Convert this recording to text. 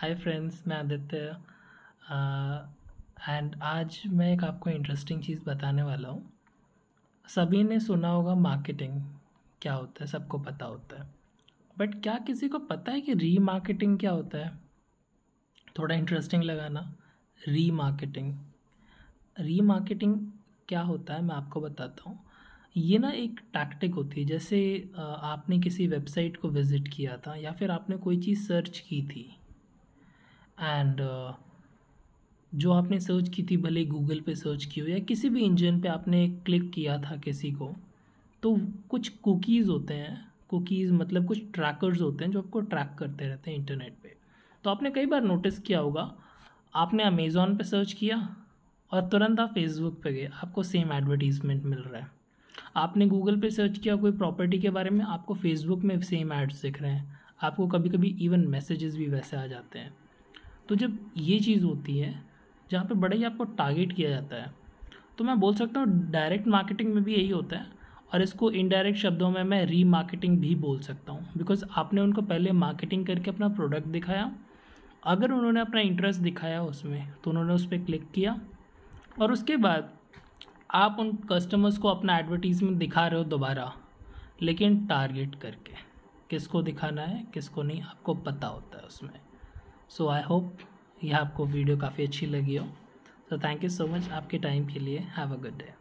hi friends मैं Aditya and आज मैं एक आपको इंटरेस्टिंग चीज़ बताने वाला हूँ सभी ने सुना होगा मार्केटिंग क्या होता है सबको पता होता है बट क्या किसी को पता है कि री मार्केटिंग क्या होता है थोड़ा इंटरेस्टिंग लगाना री मार्केटिंग री मार्केटिंग क्या होता है मैं आपको बताता हूँ ये ना एक टैक्टिक होती है जैसे आपने किसी वेबसाइट को विज़िट किया था या फिर आपने कोई चीज़ सर्च की थी एंड uh, जो आपने सर्च की थी भले गूगल पे सर्च की हो या किसी भी इंजन पे आपने क्लिक किया था किसी को तो कुछ कुकीज़ होते हैं कुकीज़ मतलब कुछ ट्रैकर्स होते हैं जो आपको ट्रैक करते रहते हैं इंटरनेट पे तो आपने कई बार नोटिस किया होगा आपने अमेज़ॉन पे सर्च किया और तुरंत आप फेसबुक पे गए आपको सेम एडवर्टीज़मेंट मिल रहा है आपने गूगल पे सर्च किया कोई प्रॉपर्टी के बारे में आपको फेसबुक में सेम एड्स दिख रहे हैं आपको कभी कभी इवन मैसेजेस भी वैसे आ जाते हैं तो जब ये चीज़ होती है जहाँ पे बड़े ही आपको टारगेट किया जाता है तो मैं बोल सकता हूँ डायरेक्ट मार्केटिंग में भी यही होता है और इसको इनडायरेक्ट शब्दों में मैं री मार्केटिंग भी बोल सकता हूँ बिकॉज आपने उनको पहले मार्केटिंग करके अपना प्रोडक्ट दिखाया अगर उन्होंने अपना इंटरेस्ट दिखाया उसमें तो उन्होंने उस पर क्लिक किया और उसके बाद आप उन कस्टमर्स को अपना एडवर्टीजमेंट दिखा रहे हो दोबारा लेकिन टारगेट करके किसको दिखाना है किसको नहीं आपको पता होता है उसमें सो आई होप यह आपको वीडियो काफ़ी अच्छी लगी हो so thank you so much आपके टाइम के लिए हैव अ गुड डे